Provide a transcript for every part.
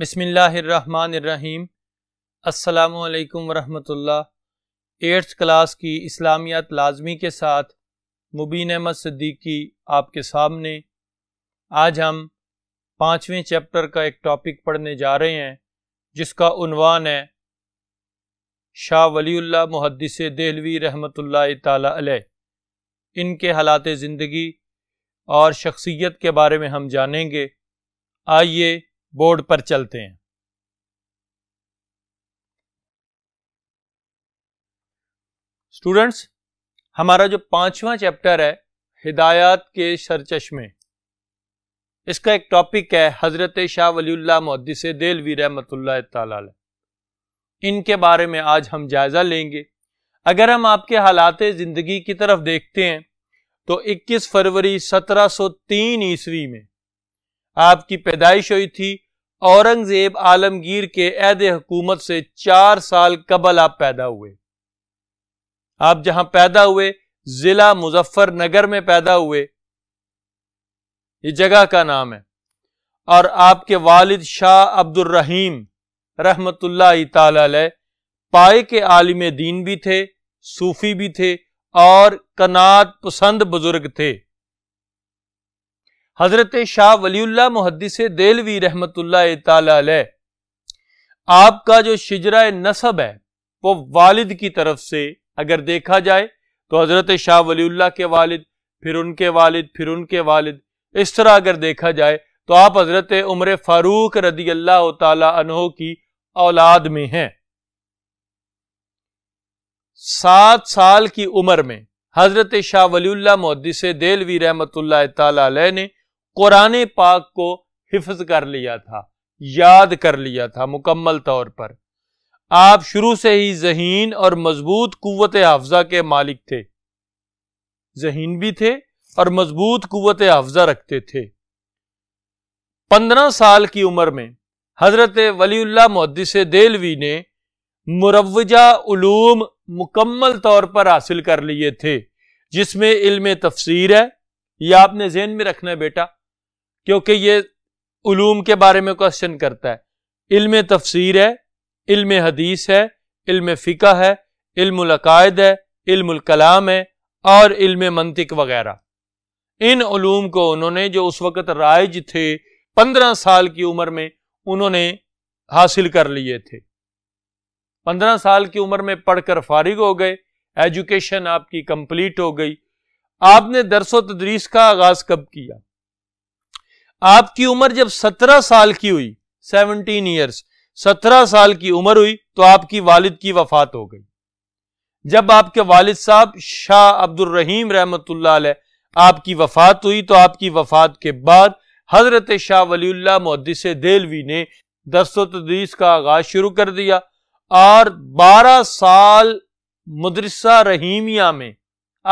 बसमीम् अल्लाम वरहमतुल्लाह eighth class की इस्लामियात लाजमी के साथ मुबीन अहमद सद्दीक़ी आपके सामने आज हम पाँचवें चैप्टर का एक टॉपिक पढ़ने जा रहे हैं जिसका उनवान है शाह वलील्ला मुहदस दहलवी रहमत ताली इनके हालात ज़िंदगी और शख्सियत के बारे में हम जानेंगे आइए बोर्ड पर चलते हैं स्टूडेंट्स हमारा जो पांचवा चैप्टर है हिदायत के सरचश्मे इसका एक टॉपिक है हज़रत शाह वलील्ला मुद्दिस देलवी रहमत इनके बारे में आज हम जायज़ा लेंगे अगर हम आपके हालात ज़िंदगी की तरफ देखते हैं तो 21 फरवरी 1703 ईस्वी में आपकी पैदाइश हुई थी औरंगजेब आलमगीर के अहद हुकूमत से चार साल कबल आप पैदा हुए आप जहां पैदा हुए जिला मुजफ्फरनगर में पैदा हुए ये जगह का नाम है और आपके वालिद शाह अब्दुल रहीम रहमत पाए के आलिम दीन भी थे सूफी भी थे और कनात पसंद बुजुर्ग थे हज़रत शाह वलील्ला मुहदस देलवी रहमत आपका जो शिजरा नसब है वो वालिद की तरफ से अगर देखा जाए तो हज़रत शाह वलील्ला के वालिद फिर उनके वालिद फिर उनके वालिद इस तरह अगर देखा जाए तो आप हज़रत उम्र फ़ारूक रदी अल्लाह तहो की औलाद में हैं सात साल की उम्र में हज़रत शाह वलील्ला मुहदस देलवी रहमत ने कुरान पाक को हिफ्ज कर लिया था याद कर लिया था मुकम्मल तौर पर आप शुरू से ही जहीन और मजबूत कुत हाफजा के मालिक थे जहीन भी थे और मजबूत कुत हाफजा रखते थे पंद्रह साल की उम्र में हजरत वलील्ला मुहदस देलवी ने मुरवजा उलूम मुकम्मल तौर पर हासिल कर लिए थे जिसमें इल्म तफसीर है यह आपने जहन में रखना है बेटा क्योंकि ये उलूम के बारे में क्वेश्चन करता है इल्म तफसीर है इल्म हदीस है इल्म फ़िका है इल्मकायद है इल्मकलाम है और इल्म मंतिक वगैरह इन ूम को उन्होंने जो उस वक़्त राइज थे पंद्रह साल की उम्र में उन्होंने हासिल कर लिए थे पंद्रह साल की उम्र में पढ़कर फारिग हो गए एजुकेशन आपकी कंप्लीट हो गई आपने दरसो तदरीस का आगाज़ कब किया आपकी उम्र जब सत्रह साल की हुई सेवनटीन ईयर्स सत्रह साल की उम्र हुई तो आपकी वालिद की वफात हो गई जब आपके वालिद साहब शाह अब्दुल रहीम रहमत आपकी वफात हुई तो आपकी वफात के बाद हजरत शाह वलील्ला मुहदस देलवी ने दस्तो तदरीस का आगाज शुरू कर दिया और 12 साल मदरसा रहीमिया में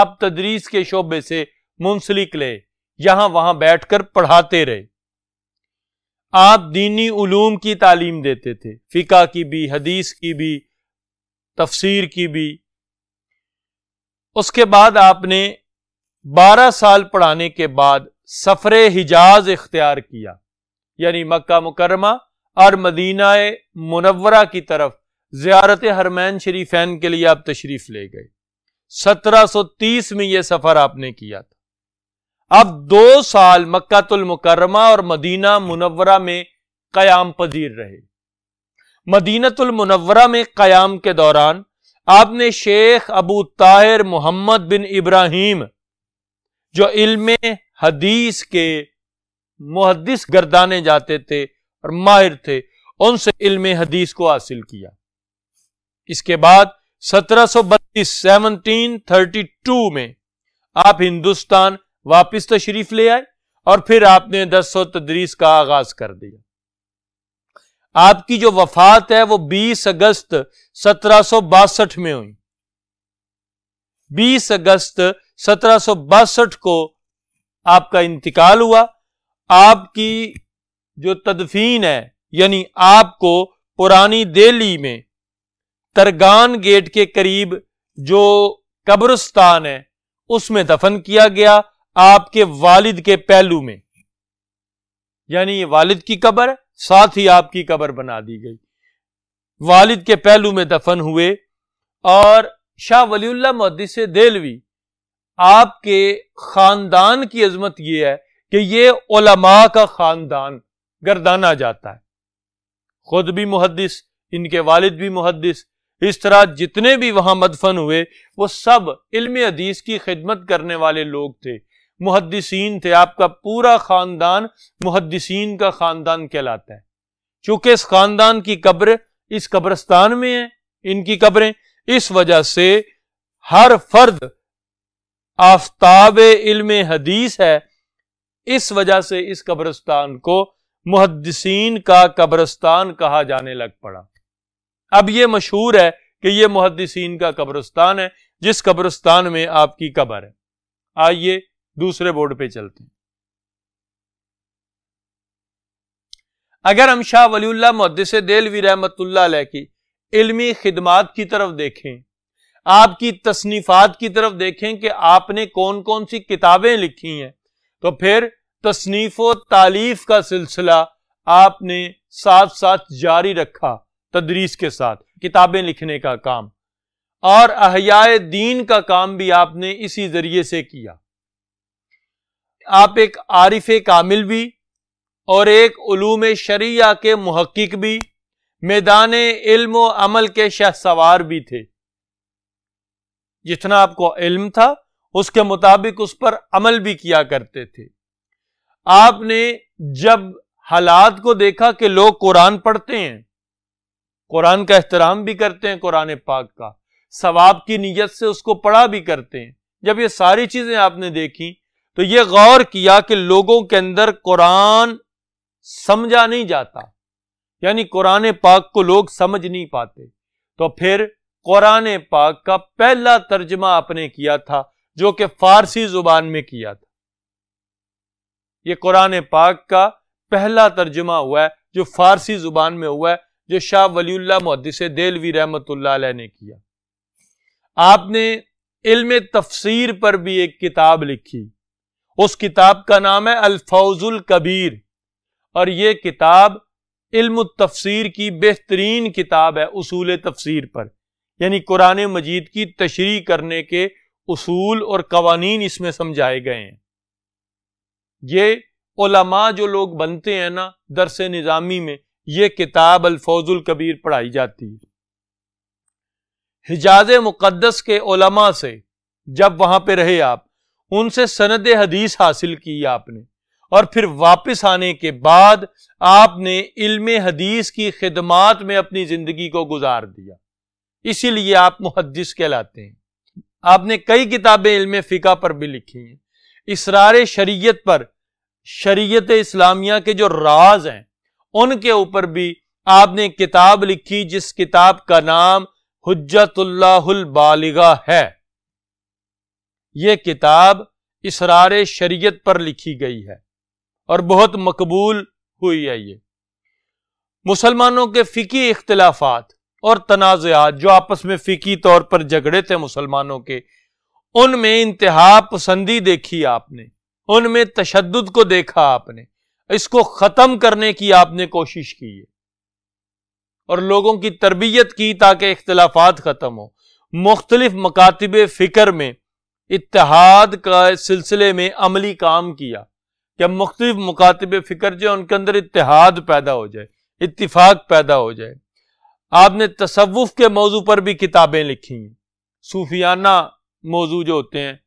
आप तदरीस के शोबे से मुंसलिक ले यहां वहां बैठकर पढ़ाते रहे आप दीनी उलूम की तालीम देते थे फ़िका की भी हदीस की भी तफसीर की भी उसके बाद आपने 12 साल पढ़ाने के बाद सफरे हिजाज इख्तियार किया यानी मक्का मुकरमा और मदीना मुनवरा की तरफ जियारत हरमैन शरीफैन के लिए आप तशरीफ़ ले गए 1730 में यह सफ़र आपने किया था अब दो साल मक्कातुलमकरमा और मदीना मुनवरा में कयाम पजीर रहे मदीनतुलमनवरा में कयाम के दौरान आपने शेख अबू ताहिर मोहम्मद बिन इब्राहिम जो इल्म हदीस के मुहदस गर्दाने जाते थे और माहिर थे उनसे इल्म हदीस को हासिल किया इसके बाद सत्रह सो बत्तीस सेवनटीन थर्टी टू में आप हिंदुस्तान वापस तशरीफ ले आए और फिर आपने दस सौ तदरीस का आगाज कर दिया आपकी जो वफात है वो 20 अगस्त सत्रह में हुई 20 अगस्त सत्रह को आपका इंतकाल हुआ आपकी जो तदफीन है यानी आपको पुरानी दिल्ली में तरगान गेट के करीब जो कब्रस्तान है उसमें दफन किया गया आपके वालिद के पहलू में यानी ये वालिद की कबर साथ ही आपकी कबर बना दी गई वालिद के पहलू में दफन हुए और शाह वलीउल्ला मुहदस देलवी आपके खानदान की अजमत यह है कि ये ओलमा का खानदान गर्दाना जाता है खुद भी मुहदस इनके वालिद भी मुहदस इस तरह जितने भी वहां मदफन हुए वो सब इल्म हदीस की खिदमत करने वाले लोग थे मुहदसिन थे आपका पूरा खानदान मुहदसिन का खानदान कहलाता है चूंकि इस खानदान की कब्र इस कब्रस्तान में है इनकी कब्रें इस वजह से हर फर्द आफ्ताब इल्म हदीस है इस वजह से इस कब्रस्तान को मुहदसिन का कब्रस्तान कहा जाने लग पड़ा अब यह मशहूर है कि यह मुहदसिन का कब्रस्तान है जिस कब्रस्तान में आपकी कब्र है आइए दूसरे बोर्ड पे चलते हैं अगर हम शाह वलील्ला मुहदस देलवी रहमतुल्ला की इल्मी खिदमात की तरफ देखें आपकी तसनीफात की तरफ देखें कि आपने कौन कौन सी किताबें लिखी हैं तो फिर तसनीफ तालीफ का सिलसिला आपने साथ साथ जारी रखा तदरीस के साथ किताबें लिखने का काम और अहिया दीन का काम भी आपने इसी जरिए से किया आप एक आरिफ कामिल भी और एक उलूम शरिया के महक्क भी मैदान इल्म अमल के शहसवार भी थे जितना आपको इल्म था उसके मुताबिक उस पर अमल भी किया करते थे आपने जब हालात को देखा कि लोग कुरान पढ़ते हैं कुरान का एहतराम भी करते हैं कुरान पाक का सवाब की नीयत से उसको पढ़ा भी करते हैं जब ये सारी चीजें आपने देखी तो ये गौर किया कि लोगों के अंदर कुरान समझा नहीं जाता यानी कुरान पाक को लोग समझ नहीं पाते तो फिर कुरान पाक का पहला तर्जमा आपने किया था जो कि फारसी जुबान में किया था ये कुरान पाक का पहला तर्जमा हुआ है जो फारसी जुबान में हुआ है जो शाह वलील्ला मुहदस देलवी रहमत ने किया आपने इल्म तफसीर पर भी एक किताब लिखी उस किताब का नाम है अल्फौजुल कबीर और ये किताब इल्म तफसीर की बेहतरीन किताब है उसूल तफसीर पर यानी कुरान मजीद की तशरी करने के उसूल और कवानीन इसमें समझाए गए हैं ये ओलमा जो लोग बनते हैं ना दरस निज़ामी में ये किताब अल्फौजुल कबीर पढ़ाई जाती है हिजाज मुक़दस के ओलमा से जब वहां पे रहे आप उनसे सनद हदीस हासिल की आपने और फिर वापस आने के बाद आपने इल्म हदीस की खिदमात में अपनी ज़िंदगी को गुजार दिया इसीलिए आप मुहदस कहलाते हैं आपने कई किताबें इल्म फ़िका पर भी लिखी हैं इसरार शरीयत पर शरीयत इस्लामिया के जो राज हैं उनके ऊपर भी आपने किताब लिखी जिस किताब का नाम हजतुल्लाबालिगा बालिगा है ये किताब इसरार शरीयत पर लिखी गई है और बहुत मकबूल हुई है ये मुसलमानों के फ़िकी इख्तलाफात और तनाज़ात जो आपस में फ़िकी तौर पर झगड़े थे मुसलमानों के उनमें इंतहा पसंदी देखी आपने उनमें तशद को देखा आपने इसको ख़त्म करने की आपने कोशिश की है और लोगों की तरबियत की ताकि इख्तलाफात ख़त्म हो मुख्तलिफ मकातब फ़िक्र में इतिहाद का सिलसिले में अमली काम किया कि मुख्तलिफ मुकातब फ़िक्र जो है उनके अंदर इतिहाद पैदा हो जाए इतफाक़ पैदा हो जाए आपने तसवुफ़ के मौजू पर भी किताबें लिखी हैं सूफियाना मौजू जो होते हैं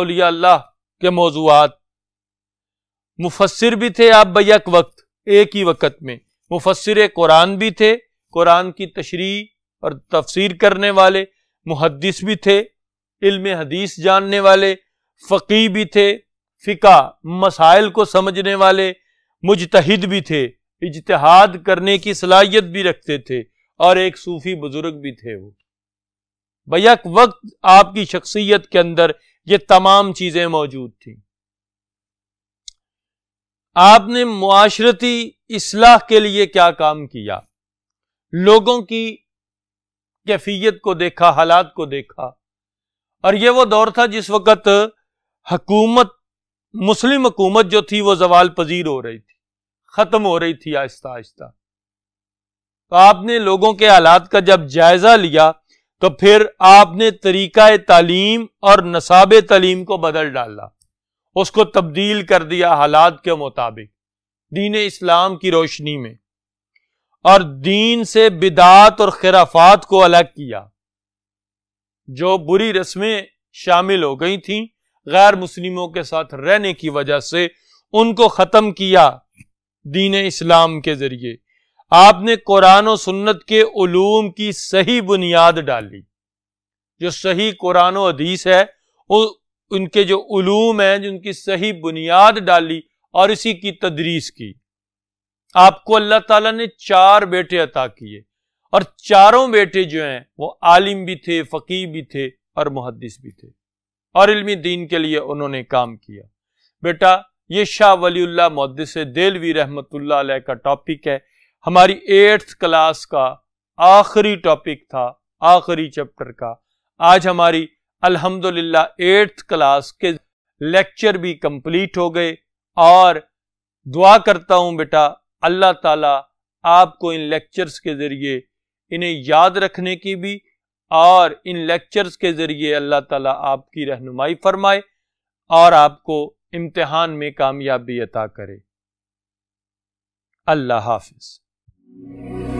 अलिया अल्लाह के मौजूद मुफसर भी थे आप बैक वक्त एक ही वक्त में मुफसर कुरान भी थे कुरान की तशरी और तफसीर करने वाले मुहदस भी थे इल्म हदीस जानने वाले फ़की भी थे फ़िका मसाइल को समझने वाले मुजतहिद भी थे इजतहाद करने की सलाहियत भी रखते थे और एक सूफ़ी बुज़ुर्ग भी थे वो बैक वक्त आपकी शख्सियत के अंदर ये तमाम चीज़ें मौजूद थी आपने माशरती इसलाह के लिए क्या काम किया लोगों की कैफियत को देखा हालात को देखा और ये वो दौर था जिस वक्त हकूमत मुस्लिम हकूमत जो थी वो जवाल पजीर हो रही थी खत्म हो रही थी आहिस्ता आहिस्ता तो आपने लोगों के हालात का जब जायजा लिया तो फिर आपने तरीक़ा तालीम और नसाब तालीम को बदल डाला उसको तब्दील कर दिया हालात के मुताबिक दीन इस्लाम की रोशनी में और दीन से बिदात और खिराफात को अलग किया जो बुरी रस्में शामिल हो गई थीं गैर मुस्लिमों के साथ रहने की वजह से उनको ख़त्म किया दीन इस्लाम के ज़रिए आपने कुरान और सुन्नत के ूम की सही बुनियाद डाली जो सही कुरान हदीस है उनके जो ूम हैं जिनकी सही बुनियाद डाली और इसी की तदरीस की आपको अल्लाह ताला ने चार बेटे अता किए और चारों बेटे जो हैं वो आलिम भी थे फ़कीर भी थे और मुहदस भी थे और इल्मी दीन के लिए उन्होंने काम किया बेटा ये शाह वलील्ला मुहदस देलवी रहमतुल्ला का टॉपिक है हमारी एट्थ क्लास का आखिरी टॉपिक था आखिरी चैप्टर का आज हमारी अल्हम्दुलिल्लाह एट्थ क्लास के लेक्चर भी कंप्लीट हो गए और दुआ करता हूं बेटा अल्लाह ताला आपको इन लेक्चर्स के ज़रिए इन्हें याद रखने की भी और इन लेक्चर्स के ज़रिए अल्लाह ताला आपकी रहनुमाई फरमाए और आपको इम्तहान में कामयाबी अता करे अल्लाह हाफिज़